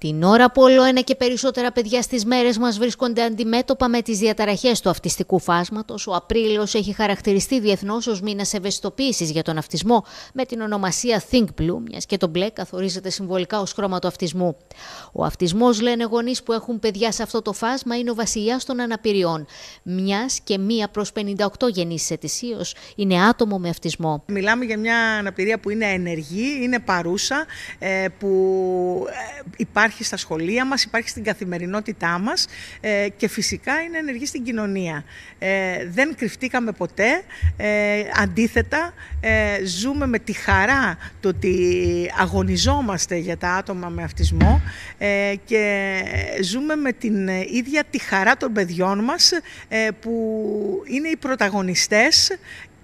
Την ώρα που όλο ένα και περισσότερα παιδιά στις μέρες μας βρίσκονται αντιμέτωπα με τις διαταραχές του αυτιστικού φάσματος, ο Απρίλιος έχει χαρακτηριστεί διεθνώς ως μήνας ευαισθητοποίησης για τον αυτισμό με την ονομασία Think Blue, μιας και το μπλε καθορίζεται συμβολικά ως χρώμα του αυτισμού. Ο αυτισμός, λένε γονείς που έχουν παιδιά σε αυτό το φάσμα, είναι ο Βασιλιάς των αναπηριών, μιας και μία προς 58 γεννήσεις ετησίως είναι άτομο με αυτισμό. Μιλάμε για μια αναπηρία που είναι ενεργή, είναι παρούσα, ε, που ε, υπάρχει υπάρχει στα σχολεία μας, υπάρχει στην καθημερινότητά μας ε, και φυσικά είναι ενεργή στην κοινωνία. Ε, δεν κρυφτήκαμε ποτέ, ε, αντίθετα ε, ζούμε με τη χαρά το ότι αγωνιζόμαστε για τα άτομα με αυτισμό ε, και ζούμε με την ίδια τη χαρά των παιδιών μας που είναι οι πρωταγωνιστές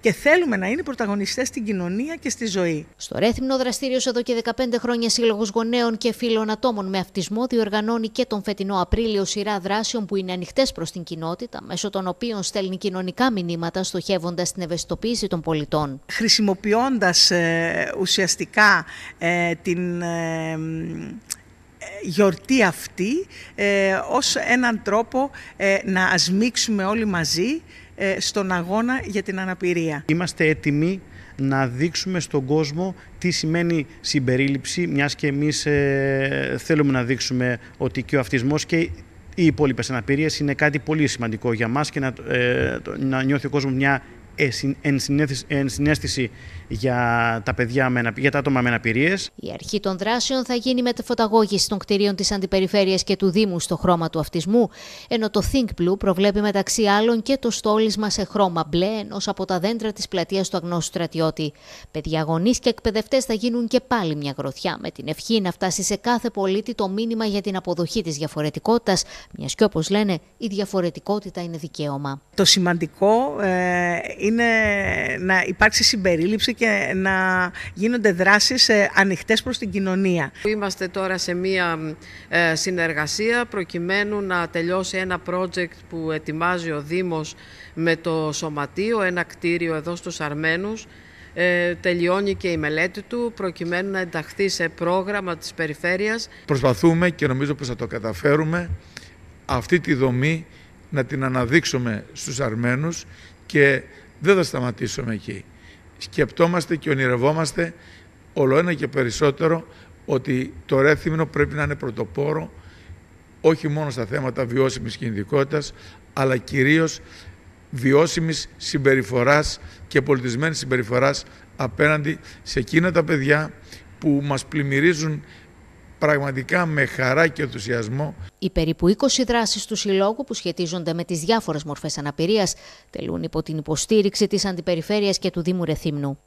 και θέλουμε να είναι πρωταγωνιστές στην κοινωνία και στη ζωή. Στο Ρέθυμνο, δραστήριο εδώ και 15 χρόνια σύλλογος γονέων και φίλων ατόμων με αυτισμό, διοργανώνει και τον φετινό Απρίλιο σειρά δράσεων που είναι ανοιχτές προς την κοινότητα, μέσω των οποίων στέλνει κοινωνικά μηνύματα στοχεύοντας την ευαισθητοποίηση των πολιτών. Χρησιμοποιώντας ε, ουσιαστικά ε, την. Ε, γιορτή αυτή ε, ως έναν τρόπο ε, να ασμίξουμε όλοι μαζί ε, στον αγώνα για την αναπηρία. Είμαστε έτοιμοι να δείξουμε στον κόσμο τι σημαίνει συμπερίληψη, μιας και εμείς ε, θέλουμε να δείξουμε ότι και ο αυτισμός και οι υπόλοιπες αναπηρίες είναι κάτι πολύ σημαντικό για μας και να, ε, να νιώθει ο κόσμος μια ενσυναίσθηση για τα, παιδιά με, για τα άτομα με αναπηρίες. Η αρχή των δράσεων θα γίνει με τη φωταγώγηση των κτηρίων της Αντιπεριφέρειας και του Δήμου στο χρώμα του αυτισμού, ενώ το Think Blue προβλέπει μεταξύ άλλων και το στόλισμα σε χρώμα μπλε ενός από τα δέντρα της πλατείας του Αγνώστου Στρατιώτη. Παιδιά γονείς και εκπαιδευτές θα γίνουν και πάλι μια γροθιά, με την ευχή να φτάσει σε κάθε πολίτη το μήνυμα για την αποδοχή της διαφορετικότητας, μιας και όπως λένε, η διαφορετικότητα είναι δικαίωμα. Το σημαντικό ε, είναι να υπάρξει συμπερίληψη και να γίνονται δράσεις ε, ανοιχτές προς την κοινωνία. Είμαστε τώρα σε μία ε, συνεργασία προκειμένου να τελειώσει ένα project που ετοιμάζει ο Δήμος με το Σωματείο, ένα κτίριο εδώ στους Αρμένους, ε, τελειώνει και η μελέτη του προκειμένου να ενταχθεί σε πρόγραμμα της περιφέρειας. Προσπαθούμε και νομίζω πως θα το καταφέρουμε αυτή τη δομή να την αναδείξουμε στους Αρμένους και δεν θα σταματήσουμε εκεί. Σκεπτόμαστε και ονειρευόμαστε όλο ένα και περισσότερο ότι το ρέθυμνο πρέπει να είναι πρωτοπόρο όχι μόνο στα θέματα βιώσιμης κινητικότητας αλλά κυρίως βιώσιμης συμπεριφοράς και πολιτισμένης συμπεριφοράς απέναντι σε εκείνα τα παιδιά που μας πλημμυρίζουν πραγματικά με χαρά και ενθουσιασμό. Οι περίπου 20 δράσεις του Συλλόγου που σχετίζονται με τις διάφορες μορφές αναπηρίας τελούν υπό την υποστήριξη της Αντιπεριφέρειας και του Δήμου Ρεθύμνου.